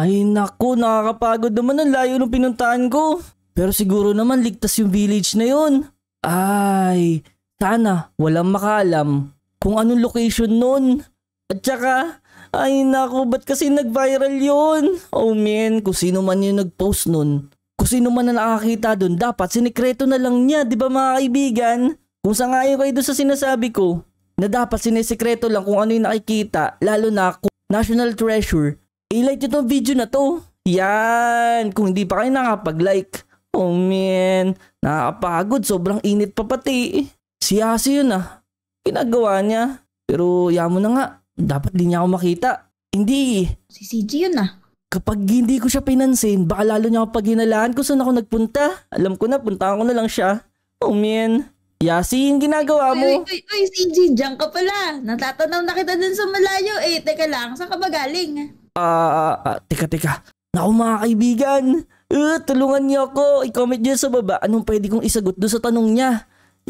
Ay naku, nakakapagod naman ang layo ng pinuntahan ko. Pero siguro naman ligtas yung village na yun. Ay, sana walang makalam kung anong location nun. At saka, ay naku, ba't kasi nag-viral yun? Oh man, kung sino man yung nag-post nun. Kung sino man na nakakita dun, dapat sinikreto na lang niya, di ba mga kaibigan? Kung sangayon kayo dun sa sinasabi ko, na dapat sinisikreto lang kung ano yung nakikita, lalo na kung national treasure, I-like nyo tong video na to. Yan, kung hindi pa kayo nakapag-like. Oh man, nakakapagod. Sobrang init pa pati. Siyasi yun ah. Ginagawa niya. Pero yamo na nga, dapat din niya ako makita. Hindi. Si CG yun ah. Kapag hindi ko siya pinansin, baka lalo niya ako paghinalaan kung saan ako nagpunta. Alam ko na, puntahan ko na lang siya. Oh man. Yasi, yung ginagawa mo. Uy, uy, uy, CG, dyan ka pala. Natatanaw na kita dun sa malayo. Eh, teka lang, saan ka ba galing? Ah, uh, teka teka. Naku mga kaibigan, uh, tulungan niyo ako. I-comment niyo sa baba anong pwede kong isagot doon sa tanong niya.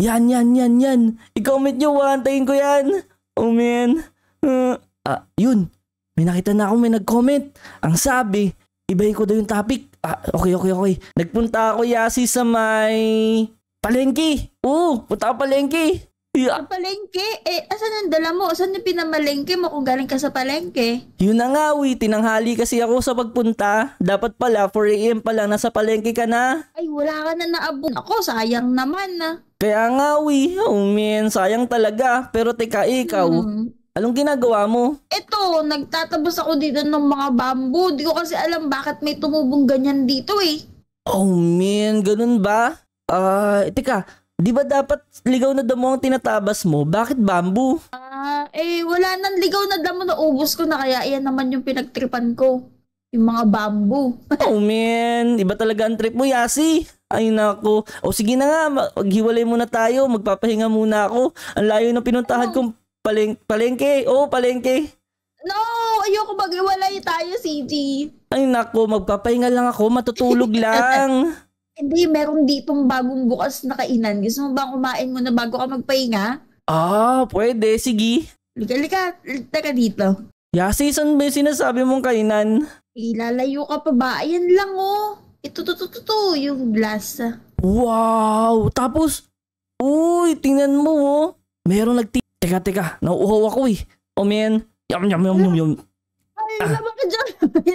Yan, yan, yan, yan. I-comment niyo, warantayin ko yan. Oh man. Uh, ah, yun. May nakita na ako may nag-comment. Ang sabi, ibay ko daw yung topic. Ah, okay, okay, okay. Nagpunta ako yasi sa may... Palengke! Oo, punta ka palengke! Yeah. Sa palengke? Eh, asan ang dala mo? Asan yung pinamalengke mo kung galing ka sa palengke? Yun na nga, we. Tinanghali kasi ako sa pagpunta. Dapat pala, 4am pa lang, nasa palengke ka na. Ay, wala ka na naabot. Ako, sayang naman na. Ah. Kaya nga, we. Oh, man, sayang talaga. Pero teka, eh, ikaw, hmm. Anong ginagawa mo? Ito, nagtatabas ako dito ng mga bamboo. Di ko kasi alam bakit may tumubong ganyan dito eh. Oh man, ganun ba? Ah, uh, teka, Di ba dapat ligaw na damo ang tinatabas mo? Bakit bamboo? Ah, eh wala nang ligaw na damo na ubos ko na kaya iyan naman yung pinagtripan ko. Yung mga bamboo. oh man, iba talaga ang trip mo, Yasi. Ay nako. O oh, sige na nga, maghiwalay muna tayo. Magpapahinga muna ako. Ang layo ng pinuntahan oh. kong paleng palengke. Oo, oh, palengke. No, ayoko maghiwalay tayo, CG. Ay nako, magpapahinga lang ako. Matutulog lang. Hindi, meron ditong bagong bukas na kainan. Gusto mo bang kumain muna bago ka magpahinga? Ah, pwede. Sige. Lika, lika. Taka dito. Yasi, saan ba yung sinasabi mong kainan? Ilalayo ka pa ba? Ayan lang oh. Ito, to, to, to, yung glass. Wow! Tapos, uy, tingnan mo oh. Meron nagti... Teka, teka. Nauuhaw ako eh. Oh man. Yum, yum, yum, yum, yum. Ay, ah. naman ka dyan.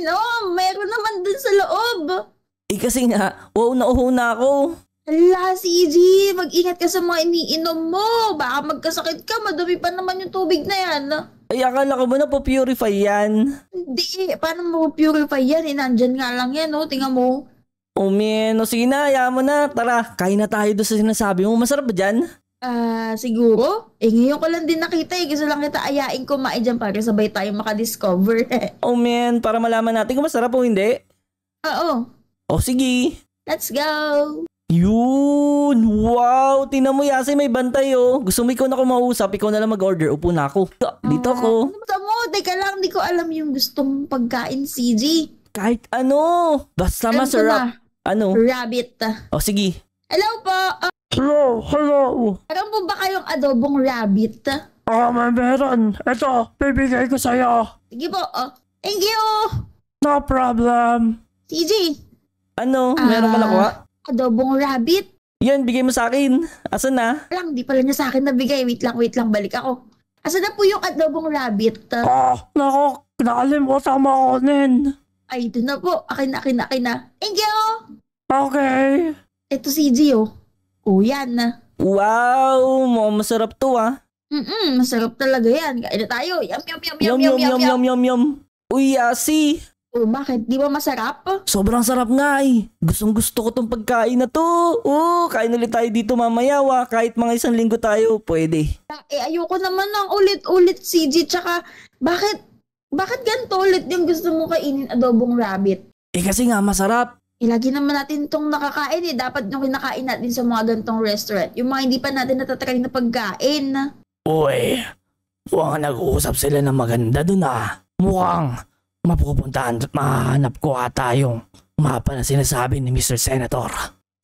oh, meron naman dun sa loob. Eh kasi nga, wow na ako. Hala, CG! Mag-ingat ka sa mga iniinom mo! Baka magkasakit ka, madumi pa naman yung tubig na yan. Ay, akala ko ba na purify yan? Hindi, paano mo purify yan? Eh, nandyan nga lang yan, oh. Tingnan mo. Oh man, oh, sige na, hayaan mo na. Tara, kain na tayo doon sa sinasabi mo. Masarap ba dyan? Ah, uh, siguro. Eh, ngayon ko lang din nakita eh. Gusto lang kita ayain kumain dyan para sabay tayo makadiscover. oh man, para malaman natin kung masarap o hindi. Oo. O oh, sige. Let's go! Yun! Wow! Tinan mo, Yase, may bantay oh. Gusto mo ikaw na ako mausap, ikaw na lang mag-order. Upo na ako. Ah, dito ako. Gusto ah, ano mo, oh, teka lang, hindi ko alam yung gustong pagkain, CJ. Kahit ano. Basta ano masarap. Ano? Rabbit. O oh, sige. Hello po! Uh, Hello, hello. meron po ba kayong adobong rabbit? Ah, may meron. Ito, bibigay ko sa'yo. Sige po, oh. Thank you! No problem. CJ, ano? Meron ka nakuha? Ah, adobong rabbit. Yan, bigay mo sa akin. Asan na? Lang, di pala niya sa akin nabigay. Wait lang, wait lang. Balik ako. Asan na po yung adobong rabbit? Ah, ah nako. Nakalim ko tama ko nin. Ay, ito na po. Akin na, akin na, akin na. Thank you! Okay. Ito si Gio. Oh, yan na. Wow, mukhang masarap to ah. Mm-mm, masarap talaga yan. Kain na tayo. Yum, yum, yum, yum, yum, yum, yum, yum, yum, yum. Uy, Yasi, ah, Oh, bakit? Di ba masarap? Sobrang sarap nga eh. Gustong gusto ko tong pagkain na to. Oh, kain ulit tayo dito mamaya wa. Kahit mga isang linggo tayo, pwede. Eh, ayoko naman ng ulit-ulit, CG. Tsaka, bakit, bakit ganito ulit yung gusto mo kainin adobong rabbit? Eh kasi nga, masarap. Eh, lagi naman natin tong nakakain eh. Dapat yung kinakain natin sa mga gantong restaurant. Yung mga hindi pa natin natatry na pagkain. Uy, mukhang nag-uusap sila ng maganda dun ah. Mukhang mapupuntahan at mahanap ko ata yung mapa na sinasabi ni Mr. Senator.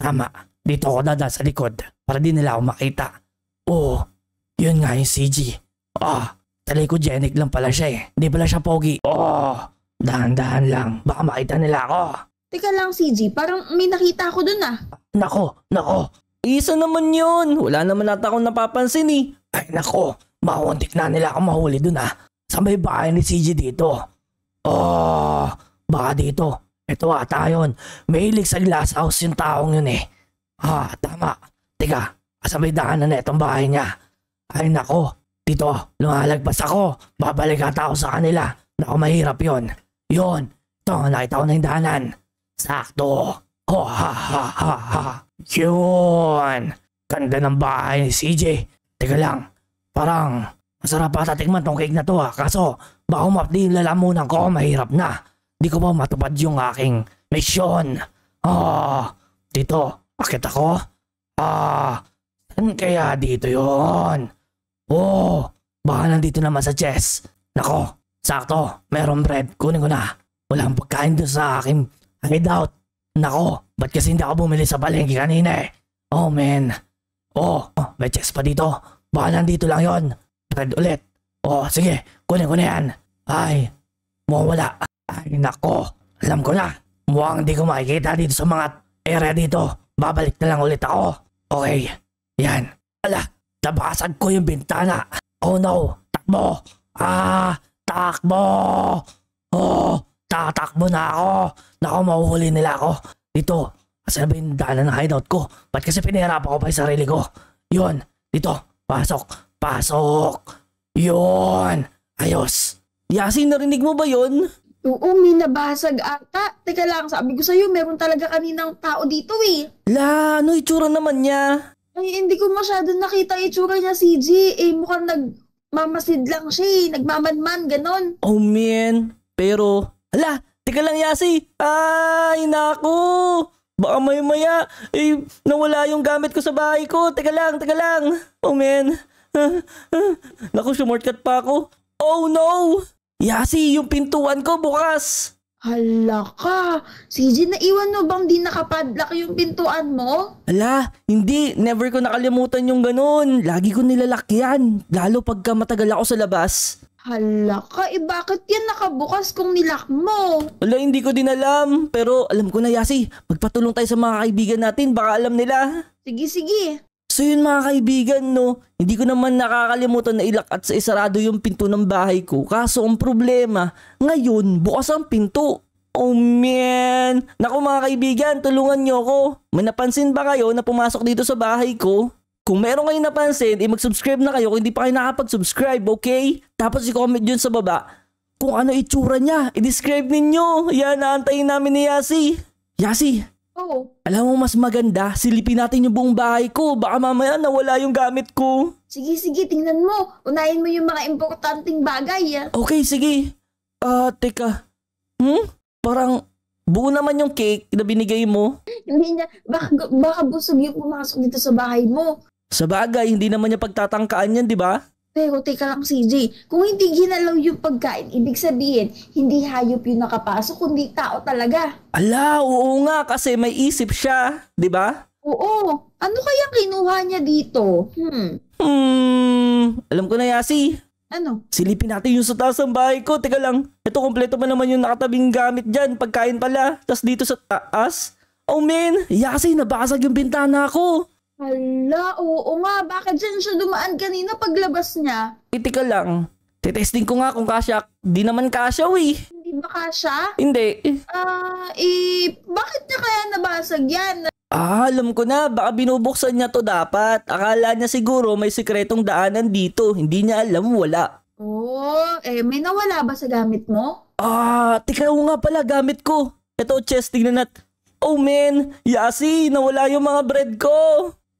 Tama, dito ako dada sa likod para di nila ako makita. Oo, yun nga yung CG. Ah, telegogenic lang pala siya eh. Di pala siya pogi. Oo, dahan-dahan lang. Baka makita nila ako. Teka lang CG, parang may nakita ako dun ah. Nako, nako. Isa naman yun. Wala naman nata akong napapansin eh. Ay nako, makuntik na nila ako mahuli dun ah. Sa may bahay ni CG dito. Oh, baka dito. Ito ata yun. Mahilig sa glass house yung taong yun eh. Ah, tama. Tiga, may daanan na itong bahay niya. Ay nako, dito, lumalagpas ako. Babalik ata ako sa kanila. Nako, mahirap yon. Yon, ito, nakita ko na yung daanan. Sakto. Ho, ha, ha, ha, ha. Yun. Ganda ng bahay ni CJ. Teka lang, parang Masarap ata tikman tong cake na to ha. Kaso, baka umapdi yung lalamunan ko. Mahirap na. Di ko ba matupad yung aking mission? Ah, dito. Akit ako? Ah, saan kaya dito yon? Oh, baka nandito naman sa chess. Nako, sakto. meron bread. Kunin ko na. Wala Walang pagkain doon sa aking hideout. Nako, ba't kasi hindi ako bumili sa palengke kanina eh? Oh man. Oh, oh may chess pa dito. Baka nandito lang yon. Red ulit. Oh, sige. Kunin ko na yan. Ay, mawala. Ay, nako. Alam ko na. Mukhang hindi ko makikita dito sa mga area dito. Babalik na lang ulit ako. Okay. Yan. Ala, nabasag ko yung bintana. Oh no. Takbo. Ah, takbo. Oh, tatakbo na ako. Nako, mahuhuli nila ako. Dito. Kasi na ba yung ng hideout ko? Ba't kasi pinahirapan ako pa yung sarili ko? Yun. Dito. Pasok. Pasok! Yun! Ayos! Yasi, narinig mo ba yon? Oo, may nabasag ata. Teka lang, sabi ko sa'yo, meron talaga kaninang tao dito eh. La, ano itsura naman niya? Ay, hindi ko masyado nakita itsura niya, CJ. Eh, mukhang nagmamasid lang siya eh. Nagmamanman, ganon. Oh man, pero... ala, teka lang Yasi. Ay, naku! Baka may maya, eh, nawala yung gamit ko sa bahay ko. Teka lang, teka lang. Oh man, naku, sumortcut pa ako. Oh no! Yasi, yung pintuan ko bukas! Hala ka! CJ, naiwan mo bang di nakapadlock yung pintuan mo? Ala, hindi. Never ko nakalimutan yung ganun. Lagi ko nilalak Lalo pagka matagal ako sa labas. Hala ka, eh bakit yan nakabukas kung nilak mo? Ala, hindi ko din alam. Pero alam ko na, Yasi. Magpatulong tayo sa mga kaibigan natin. Baka alam nila. Sige, sige. So yun mga kaibigan, no, hindi ko naman nakakalimutan na ilak at sa isarado yung pinto ng bahay ko. Kaso ang problema, ngayon bukas ang pinto. Oh man! Naku mga kaibigan, tulungan nyo ako. May napansin ba kayo na pumasok dito sa bahay ko? Kung meron kayong napansin, eh mag-subscribe na kayo kung hindi pa kayo nakapag-subscribe, okay? Tapos i-comment yun sa baba kung ano itsura niya. I-describe ninyo. Yan, naantayin namin ni Yasi. Yasi, alam mo, mas maganda, silipin natin yung buong bahay ko. Baka mamaya nawala yung gamit ko. Sige, sige, tingnan mo. Unahin mo yung mga importanteng bagay. Ah. Okay, sige. Ah, teka. Hmm? Parang buo naman yung cake na binigay mo. Hindi niya, baka, baka busog yung pumasok dito sa bahay mo. Sa bagay, hindi naman niya pagtatangkaan yan, di ba? Pero oh, teka lang, CJ. Kung hindi ginalaw yung pagkain, ibig sabihin, hindi hayop yung nakapasok, kundi tao talaga. Ala, oo nga, kasi may isip siya, di ba? Oo. Ano kayang kinuha niya dito? Hmm. Hmm, alam ko na, Yasi. Ano? Silipin natin yung sa taas ng bahay ko. Teka lang, ito kompleto pa naman yung nakatabing gamit dyan. Pagkain pala, tas dito sa taas. Oh man, Yasi, nabasag yung bintana ko. Hala, oo nga. Bakit dyan siya dumaan kanina paglabas niya? ka lang. Titesting ko nga kung kasya. Di naman kasya, uy. Hindi ba kasya? Hindi. Ah, uh, eh, bakit niya kaya nabasag yan? Ah, alam ko na. Baka binubuksan niya to dapat. Akala niya siguro may sikretong daanan dito. Hindi niya alam wala. oh, eh, may nawala ba sa gamit mo? Ah, tika nga pala gamit ko. Ito, chest, tingnan nat. Oh man, Yasi, nawala yung mga bread ko.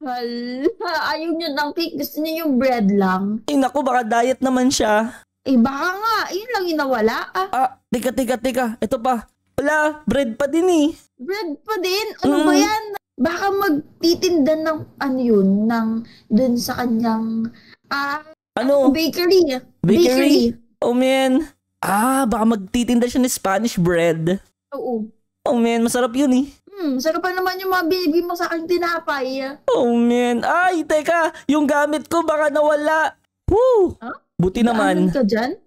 Hala, ayaw niya ng cake. Gusto niya yung bread lang. Eh, naku, baka diet naman siya. Eh, baka nga. Yun lang yung nawala, ah. Ah, tika, tika, tika. Ito pa. Wala, bread pa din eh. Bread pa din? Ano mm. ba yan? Baka magtitinda ng, ano yun, ng, dun sa kanyang, ah, ano? Bakery. Bakery? bakery. Oh, man. Ah, baka magtitinda siya ng Spanish bread. Oo. Oh man, masarap yun eh. Hmm, sarap pa naman yung mga binibigay mo sa akin tinapay. Eh. Oh man, ay teka, yung gamit ko baka nawala. Woo! Huh? Buti naman. Ano ka dyan?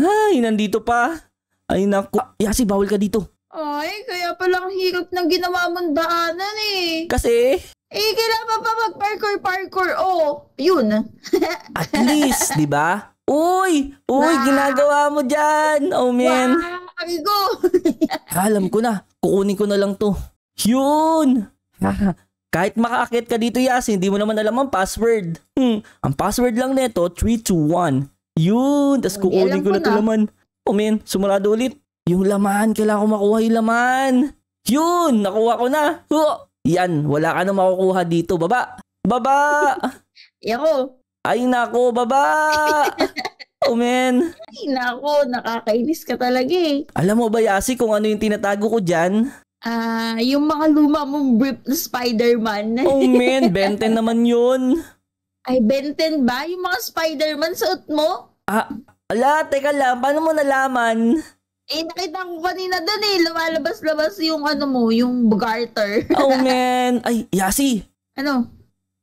Ay, nandito pa. Ay naku, ah, Yasi, bawal ka dito. Ay, kaya palang hirap ng ginawa mong daanan eh. Kasi, Eh, kailangan pa mag-parkour-parkour. Oh, yun. at least, di ba? Uy! Uy, Wow. ginagawa mo dyan! Oh man, Wow, amigo. alam ko na kukunin ko na lang to. Yun! Kahit makaakit ka dito, Yas, hindi mo naman alam ang password. Hmm. Ang password lang nito, 321. Yun! Tapos oh, kukunin ko na, na to laman. Oh man, sumarado ulit. Yung laman, kailangan ko makuha yung laman. Yun! Nakuha ko na. Huh! Yan, wala ka na makukuha dito. Baba! Baba! Yako! Ay nako, baba! Oh, man. Ay, nako, nakakainis ka talaga eh. Alam mo ba, Yasi, kung ano yung tinatago ko dyan? Ah, uh, yung mga luma mong brief na Spider-Man. oh, man, Benten naman yun. Ay, Benten ba? Yung mga Spider-Man suot mo? Ah, ala, teka lang, paano mo nalaman? Eh, nakita ko kanina doon eh, lumalabas-labas yung ano mo, yung garter. oh, man. Ay, Yasi. Ano?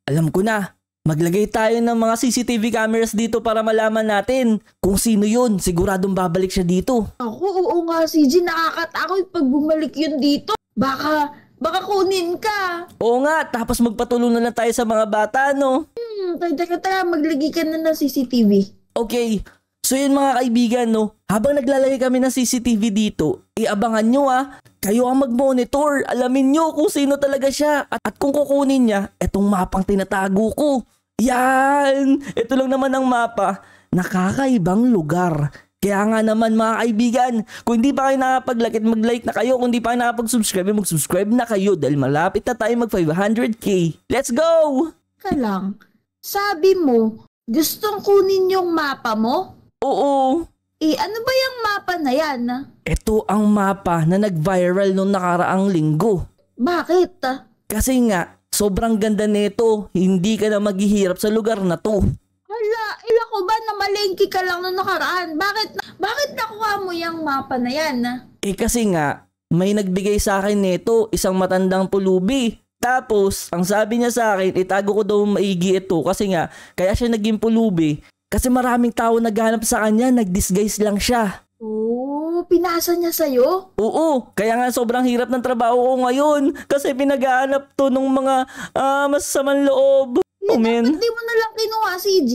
Alam ko na. Maglagay tayo ng mga CCTV cameras dito para malaman natin kung sino yun. Siguradong babalik siya dito. Ako, oo nga CJ, nakakatakot pag bumalik yun dito. Baka, baka kunin ka. Oo nga, tapos magpatulong na lang tayo sa mga bata, no? Hmm, teka, teka, maglagay ka na ng CCTV. Okay, so yun mga kaibigan, no? Habang naglalagay kami ng CCTV dito, iabangan nyo ah, kayo ang mag-monitor. Alamin nyo kung sino talaga siya at, at kung kukunin niya, itong mapang tinatago ko. Yan! Ito lang naman ang mapa. Nakakaibang lugar. Kaya nga naman mga kaibigan, kung hindi pa kayo nakapaglike at mag-like na kayo, kung hindi pa kayo nakapag-subscribe, mag-subscribe na kayo dahil malapit na tayo mag-500k. Let's go! Ka lang, sabi mo, gustong kunin yung mapa mo? Oo. Eh, ano ba yung mapa na yan? Ah? Ito ang mapa na nag-viral nung nakaraang linggo. Bakit? Kasi nga, Sobrang ganda nito. Hindi ka na maghihirap sa lugar na to. Hala, ila eh, ko ba na malengki ka lang noong nakaraan? Bakit, bakit nakuha mo yung mapa na yan? Eh kasi nga, may nagbigay sa akin nito isang matandang pulubi. Tapos, ang sabi niya sa akin, itago eh, ko daw maigi ito kasi nga, kaya siya naging pulubi. Kasi maraming tao naghanap sa kanya, nag-disguise lang siya. Oo, oh, pinasa niya sa'yo? Oo, kaya nga sobrang hirap ng trabaho ko ngayon kasi pinagaanap to ng mga uh, ah, masasamang loob. Eh, oh, man. Dapat di mo na lang kinuha si G.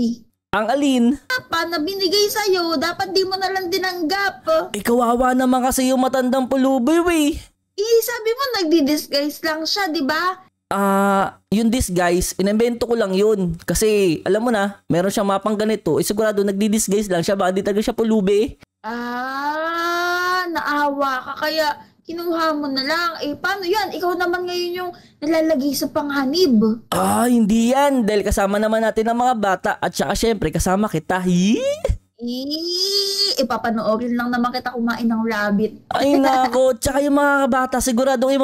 Ang alin? Apa na binigay sa'yo, dapat di mo na lang dinanggap. Eh, kawawa naman kasi yung matandang pulubi, we. Eh, sabi mo nagdi-disguise lang siya, di ba? Ah, uh, yung disguise, inimbento ko lang yun. Kasi, alam mo na, meron siyang mapang ganito. Eh, sigurado, nagdi-disguise lang siya. Baka di talaga siya pulubi. Ah, naawa ka kaya kinuha mo na lang. Eh, paano yan? Ikaw naman ngayon yung nalalagay sa panghanib. Ah, hindi yan. Dahil kasama naman natin ang mga bata at saka syempre kasama kita. Hii! Eh, ipapanoorin lang naman kita kumain ng rabbit. Ay nako, tsaka yung mga bata siguradong i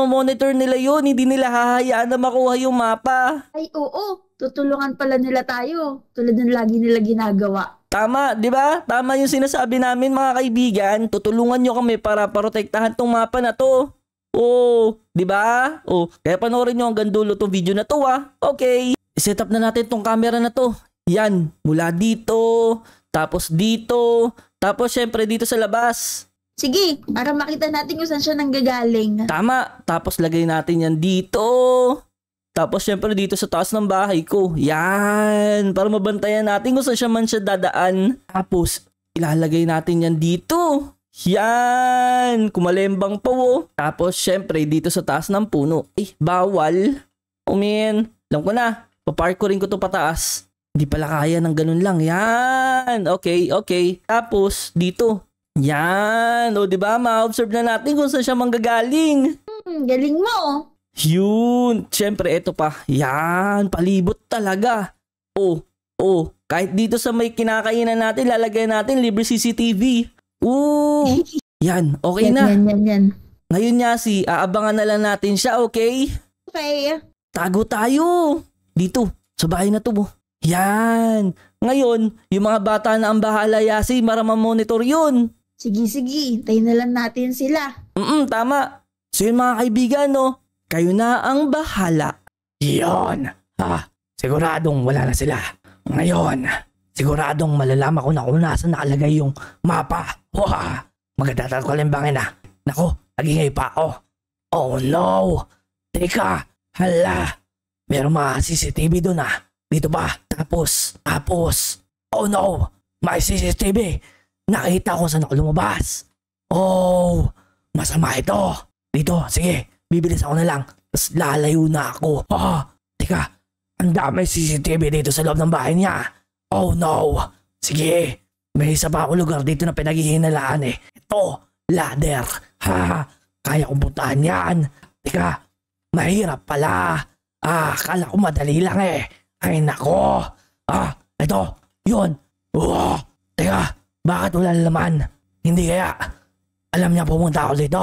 nila yun. Hindi nila hahayaan na makuha yung mapa. Ay oo, tutulungan pala nila tayo. Tulad ng lagi nila ginagawa. Tama, di ba? Tama yung sinasabi namin mga kaibigan. Tutulungan nyo kami para protektahan tong mapa na to. Oh, di ba? Oh, kaya panoorin nyo ang gandulo tong video na to ha. Ah. Okay. Set up na natin tong camera na to. Yan, mula dito, tapos dito, tapos syempre dito sa labas. Sige, para makita natin kung saan siya nanggagaling. Tama, tapos lagay natin yan dito. Tapos syempre dito sa taas ng bahay ko. Yan, para mabantayan natin kung saan siya man siya dadaan. Tapos ilalagay natin yan dito. Yan, kumalembang pa wo. Oh. Tapos syempre dito sa taas ng puno. Eh, bawal. Oh man, alam ko na. Papark ko rin ko to pataas. Hindi pala kaya ng ganun lang. Yan, okay, okay. Tapos dito. Yan, o oh, di ba ma-observe na natin kung saan siya manggagaling. Hmm, galing mo. Oh. Yun, syempre ito pa. Yan, palibot talaga. Oh, oh, kahit dito sa may kinakainan natin, lalagay natin libre CCTV. Oo. yan, okay yan, na. Yan, yan, yan. Ngayon nga si, aabangan na lang natin siya, okay? Okay. Tago tayo. Dito, sa bahay na to mo. Oh. Yan. Ngayon, yung mga bata na ang bahala yasi, monitor yun. Sige, sige. Tayo na lang natin sila. Mm tama. So yun mga kaibigan, no? Kayo na ang bahala. Yon. Ha? Siguradong wala na sila. Ngayon, siguradong malalaman ko na kung nasa nakalagay yung mapa. Waha! Magdatat ko lang bangin na. Nako, nagingay pa ako. Oh no! Teka, hala. Meron mga CCTV doon ah. Dito ba? Tapos, tapos. Oh no! May CCTV! Nakita ko saan ako lumabas. Oh, masama ito. Dito, sige. Bibilis ako na lang. Tapos lalayo na ako. Oh, teka. Ang dami CCTV dito sa loob ng bahay niya. Oh no. Sige. May isa pa akong lugar dito na pinaghihinalaan eh. Ito. Ladder. Ha. Kaya kong puntahan yan. Teka. Mahirap pala. Ah, kala ko madali lang eh. Ay nako. Ah, ito. Yun. Oh, teka. Bakit wala laman? Hindi kaya. Alam niya pumunta ako dito.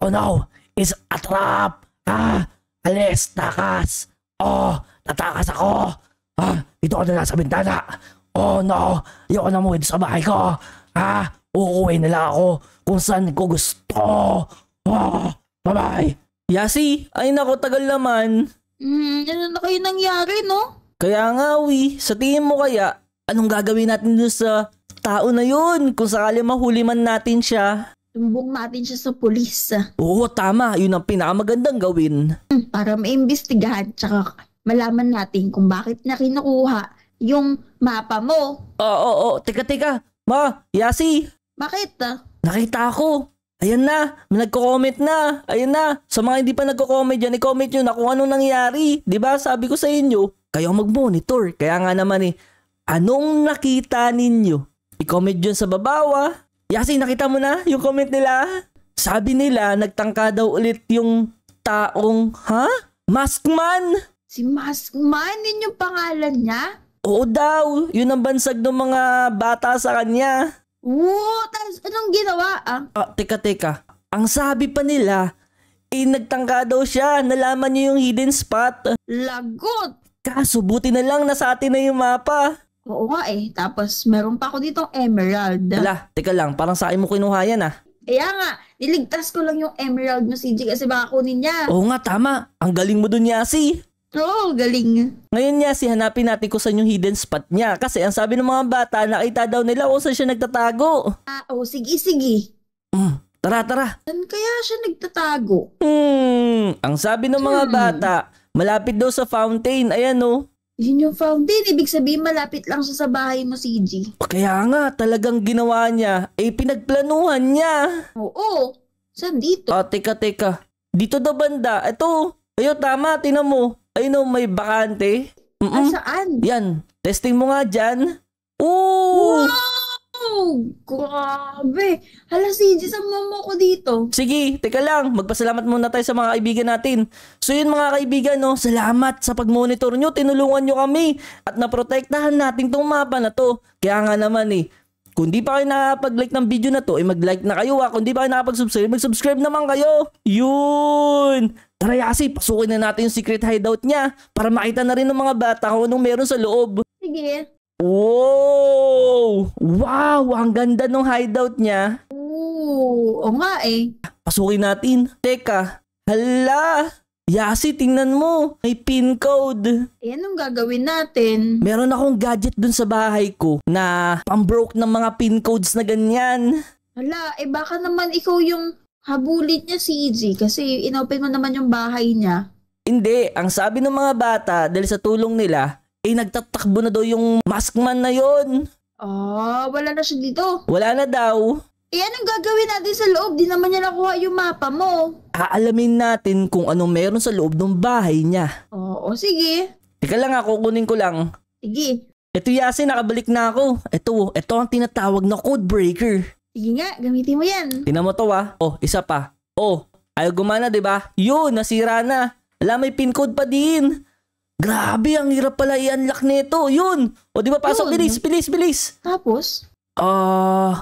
Oh no is a trap. Ah, alis, takas. Oh, natakas ako. Ah, dito ako na nasa bintana. Oh no, ayoko na umuwi sa bahay ko. Ah, uuwi na ako kung saan ko gusto. Oh, bye-bye. Yasi, ay nako tagal naman. Hmm, ano na kayo nangyari, no? Kaya nga, Wi, sa tingin mo kaya, anong gagawin natin doon sa tao na yun kung sakali mahuli man natin siya? Tumbong natin siya sa pulis. Oo, tama. Yun ang pinakamagandang gawin. Hmm, para maimbestigahan, tsaka malaman natin kung bakit niya kinukuha yung mapa mo. Oo, oo, oo. Teka, teka. Ma, Yasi, Bakit? Ah? nakita ako. Ayan na, nagko-comment na. Ayan na, sa mga hindi pa nagko-comment dyan, i-comment nyo na kung ano nangyari. 'Di ba Sabi ko sa inyo, kayo ang mag-monitor. Kaya nga naman eh, anong nakita ninyo? I-comment dyan sa babawa. Yasi, nakita mo na yung comment nila? Sabi nila, nagtangka daw ulit yung taong, ha? Maskman! Si Maskman? Yun yung pangalan niya? Oo daw, yun ang bansag ng mga bata sa kanya. Oo, tapos anong ginawa ah? ah teka, teka. Ang sabi pa nila, eh nagtangka daw siya, nalaman niyo yung hidden spot. Lagot! Kaso buti na lang nasa atin na yung mapa. Oo nga eh. Tapos meron pa ako dito emerald. Ala, teka lang. Parang sa akin mo kinuha yan ah. Kaya nga, niligtas ko lang yung emerald mo, CJ, kasi baka kunin niya. Oo nga, tama. Ang galing mo dun, Yasi. Oo, galing. Ngayon, Yasi, hanapin natin ko sa yung hidden spot niya. Kasi ang sabi ng mga bata, nakita daw nila kung saan siya nagtatago. Ah, oh, sige, sige. Mm, tara, tara. Saan kaya siya nagtatago? Hmm, ang sabi ng mga hmm. bata, malapit daw sa fountain. Ayan, oh. Yun yung fountain. Ibig sabihin, malapit lang siya sa bahay mo, CG. Kaya nga, talagang ginawa niya. Eh, pinagplanuhan niya. Oo. Saan dito? Ah, teka, teka. Dito na banda. Ito. Ayun, tama. Tinan mo. Ayun, oh, may bakante. Mm-mm. Ah, saan? Yan. Testing mo nga dyan. Oo! Wow! Oh, grabe. Hala, CJ, sama mo ko dito. Sige, teka lang. Magpasalamat muna tayo sa mga kaibigan natin. So yun mga kaibigan, no, salamat sa pag-monitor nyo. Tinulungan nyo kami at naprotektahan natin tong mapa na to. Kaya nga naman eh, kung di pa kayo nakapag-like ng video na to, eh mag-like na kayo ha. Ah. Kung di pa kayo nakapag-subscribe, mag-subscribe naman kayo. Yun! Tara Yasi, pasukin na natin yung secret hideout niya para makita na rin ng mga bata kung anong meron sa loob. Sige. Wow! Wow! Ang ganda ng hideout niya. Oo, o nga eh. Pasukin natin. Teka, hala! Yasi, tingnan mo. May pin code. Eh, anong gagawin natin? Meron akong gadget dun sa bahay ko na pambroke ng mga pin codes na ganyan. Hala, eh baka naman ikaw yung habulit niya si EJ kasi inopen mo naman yung bahay niya. Hindi, ang sabi ng mga bata dahil sa tulong nila, eh nagtatakbo na daw yung maskman na yon. Oh, ah, wala na siya dito. Wala na daw. Eh, anong gagawin natin sa loob? Di naman niya nakuha yung mapa mo. Aalamin natin kung anong meron sa loob ng bahay niya. Oo, sige. Teka lang ako, kukunin ko lang. Sige. Ito Yasin, nakabalik na ako. Ito, ito ang tinatawag na code breaker. Sige nga, gamitin mo yan. Tingnan mo to ah. Oh, isa pa. Oh, ayaw gumana, di ba? Yun, nasira na. Alam, may pin code pa din. Grabe, ang hirap pala i-unlock nito. Yun. O di ba, pasok, Yun. bilis, bilis, bilis. Tapos? Ah, uh,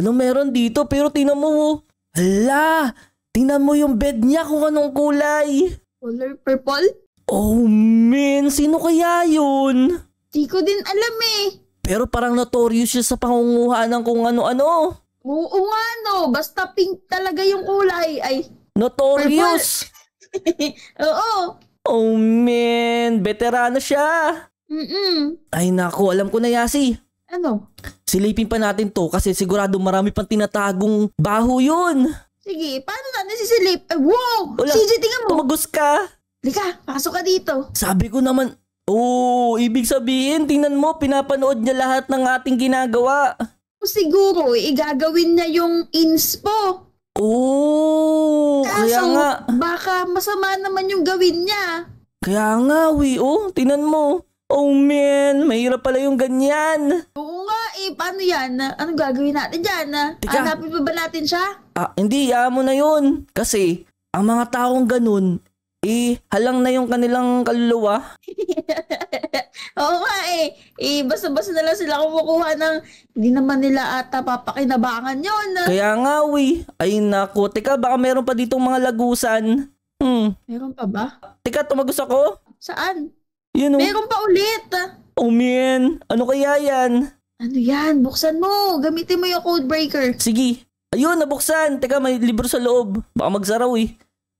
ano meron dito? Pero tingnan mo, hala! Oh. tingnan mo yung bed niya kung anong kulay. Color purple? Oh, man, sino kaya yun? Di ko din alam eh. Pero parang notorious siya sa pangunguha ng kung ano-ano. Oo nga no, basta pink talaga yung kulay. Ay, notorious. Oo. Oh man, veterano siya. Mm-mm. Ay nako, alam ko na Yasi. Ano? Silipin pa natin to kasi sigurado marami pang tinatagong baho yun. Sige, paano natin sisilip? Ay, wow! Wala, CJ, tingnan mo! Tumagos ka! Lika, pasok ka dito. Sabi ko naman, oh, ibig sabihin, tingnan mo, pinapanood niya lahat ng ating ginagawa. Siguro, eh, igagawin niya yung inspo. Oh, Kaso, kaya nga. baka masama naman yung gawin niya. Kaya nga, Wi, oh, tingnan mo. Oh man, mahirap pala yung ganyan. Oo nga eh, paano yan? Anong gagawin natin dyan? Hanapin pa ba natin siya? Ah, hindi, ya mo na yun. Kasi, ang mga taong ganun, eh, halang na yung kanilang kaluluwa. Oo nga eh. eh basta-basta na lang sila kumukuha ng hindi naman nila ata papakinabangan yon. Ah. Kaya nga we. Ay naku. Teka baka meron pa ditong mga lagusan. Hmm. Meron pa ba? Teka tumagos ako. Saan? Yun o. Oh. Meron pa ulit. Oh ah. man. Ano kaya yan? Ano yan? Buksan mo. Gamitin mo yung code breaker. Sige. Ayun, nabuksan. Teka, may libro sa loob. Baka magsaraw eh.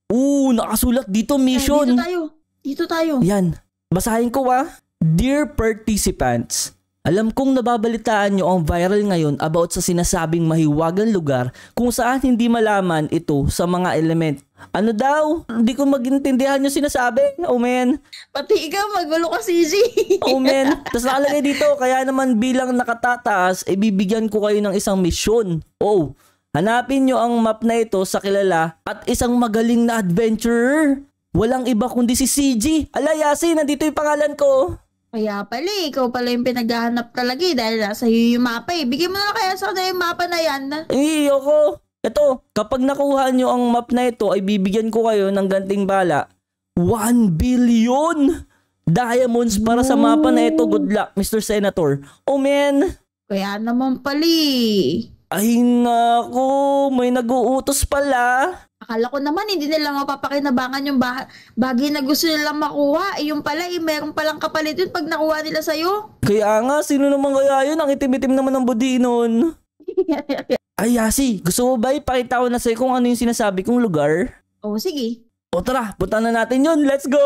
Oo, nakasulat dito mission. Ay, dito tayo. Dito tayo. Yan. Basahin ko ah. Dear participants, alam kong nababalitaan nyo ang viral ngayon about sa sinasabing mahiwagang lugar kung saan hindi malaman ito sa mga element. Ano daw? Hindi ko magintindihan yung sinasabi. Oh man. Pati ikaw, magulo ka CG. oh man. Tapos nakalagay dito, kaya naman bilang nakatataas, ibibigyan eh, ko kayo ng isang misyon. Oh, hanapin nyo ang map na ito sa kilala at isang magaling na adventurer. Walang iba kundi si CG. Alayasi, Yasi, nandito yung pangalan ko. Kaya pala eh, ikaw pala yung pinaghahanap talaga eh, dahil nasa iyo yung mapa eh. Bigyan mo na kaya sa kanila yung mapa na yan. Iyo eh, ko. Ito, kapag nakuha nyo ang map na ito, ay bibigyan ko kayo ng ganting bala. 1 billion diamonds para sa mapa na ito. Good luck, Mr. Senator. Oh, man. Kaya naman pali. Eh. Ay nako, may nag-uutos pala. Akala ko naman hindi nila mapapakinabangan yung bah- bagay na gusto nilang makuha. Eh, yung pala, eh, meron palang kapalit yun pag nakuha nila sa'yo. Kaya nga, sino naman kaya yun? Ang itim-itim naman ng budi noon. Ay, Yasi, gusto mo ba ipakita ko na sa'yo kung ano yung sinasabi kong lugar? Oo, oh, sige. O tara, punta na natin yun. Let's go!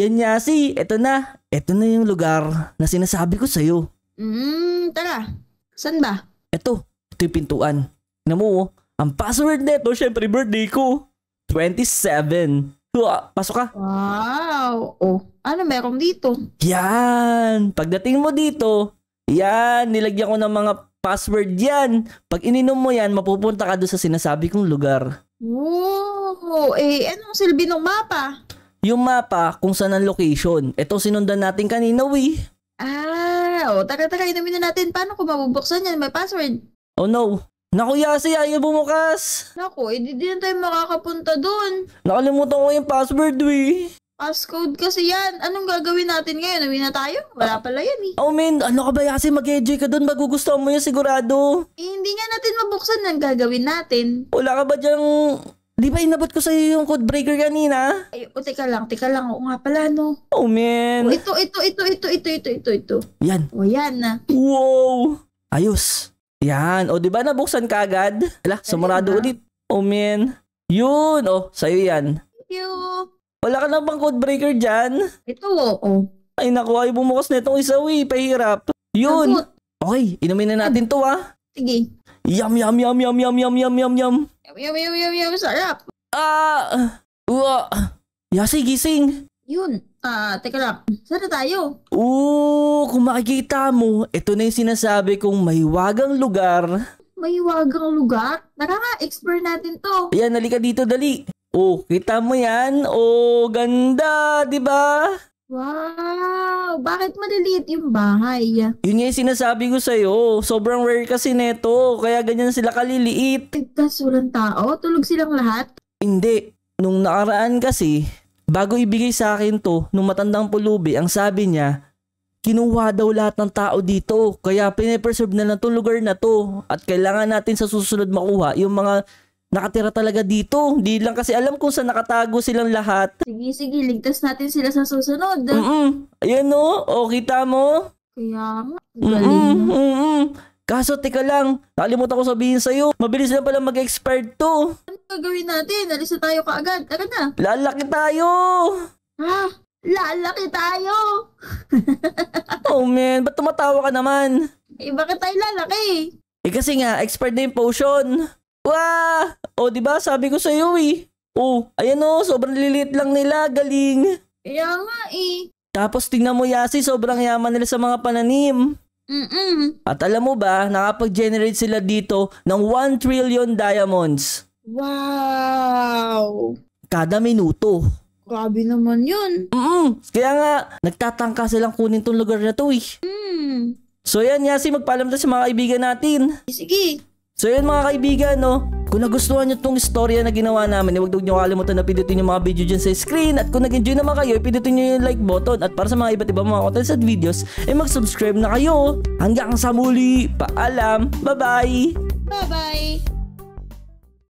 Yan, Yasi, eto na. Eto na yung lugar na sinasabi ko sa'yo. Mm, tara. San ba? Eto, ito yung pintuan. Tignan mo, oh. Ang password nito, syempre birthday ko. 27. Ah, pasok ka. Wow. Oh, ano meron dito? Yan. Pagdating mo dito, yan, nilagyan ko ng mga password yan. Pag ininom mo yan, mapupunta ka doon sa sinasabi kong lugar. Wow. Eh, anong silbi ng mapa? Yung mapa, kung saan ang location. Ito sinundan natin kanina, we. Ah, o, oh, tara, tara, inumin na natin. Paano ko mabubuksan yan? May password. Oh no, Naku, Yasi, ayaw bumukas. Naku, hindi eh, din tayo makakapunta doon. Nakalimutan ko yung password, we. Passcode kasi yan. Anong gagawin natin ngayon? Uwi na tayo? Wala pala yan eh. Oh, man. Ano ka ba, Yasi? Mag-enjoy ka doon. Magugustuhan mo yun sigurado. Eh, hindi nga natin mabuksan ang gagawin natin. Wala ka ba dyang... Di ba inabot ko sa'yo yung code breaker kanina? Ay, o, teka lang, teka lang. O nga pala, no? Oh, man. O, ito, ito, ito, ito, ito, ito, ito, ito. Yan. O, yan na. Wow. Ayos. Yan. O, di ba nabuksan ka agad? Ala, sumarado ulit. Oh, man. Yun. O, sa'yo yan. Thank you. Wala ka na bang code breaker dyan? Ito, oo. Oh. Ay, naku. Ay, bumukas na itong isa, we. Pahirap. Yun. Naku. Okay, inumin na natin to, ah. Sige. Yum, yum, yum, yum, yum, yum, yum, yum, yum. Yum, yum, yum, yum, yum. Sarap. Ah. Uh, uh, yeah, gising. Yun. Ah, teka lang. Sana tayo. Oo, kung makikita mo, ito na yung sinasabi kong mahiwagang lugar. Mahiwagang lugar? Tara nga, explore natin to. Ayan, nalika dito, dali. Oh, kita mo yan? Oh, ganda, di ba? Wow! Bakit maliliit yung bahay? Yun nga yung sinasabi ko sa'yo. Sobrang rare kasi neto, kaya ganyan sila kaliliit. Tigkas walang tao? Tulog silang lahat? Hindi. Nung nakaraan kasi, Bago ibigay sa akin to, nung matandang pulubi, ang sabi niya, kinuha daw lahat ng tao dito. Kaya pinipreserve na lang itong lugar na to. At kailangan natin sa susunod makuha yung mga nakatira talaga dito. Hindi lang kasi alam kung saan nakatago silang lahat. Sige, sige. Ligtas natin sila sa susunod. Mm-mm. Ayan o. O, oh, kita mo. Kaya nga. Galing. mm Mm-mm. Kaso teka lang, nakalimutan ko sabihin sa'yo, mabilis lang pala mag-expire to. Ano gagawin natin? Alis tayo kaagad. Tara na. Lalaki tayo! Ha? Lalaki tayo! oh man, ba't tumatawa ka naman? Eh bakit tayo lalaki? Eh kasi nga, expired na yung potion. Wah! O oh, di ba sabi ko sa'yo eh. Oh, ayan oh, sobrang lilit lang nila, galing. Kaya nga eh. Tapos tingnan mo Yasi, sobrang yaman nila sa mga pananim. Mm-mm. At alam mo ba, nakapag-generate sila dito ng 1 trillion diamonds. Wow! Kada minuto. Grabe naman yun. Mm-mm. Kaya nga, nagtatangka silang kunin tong lugar na to eh. Mm. So yan, Yasi, magpaalam na sa mga kaibigan natin. Sige. So yan mga kaibigan, no? Kung nagustuhan nyo tong istorya na ginawa namin, eh, huwag daw nyo kalimutan na pindutin yung mga video dyan sa screen. At kung nag-enjoy naman kayo, eh, pindutin nyo yung like button. At para sa mga iba't ibang mga contents at videos, ay eh, mag-subscribe na kayo. Hanggang sa muli, paalam, bye-bye! Bye-bye!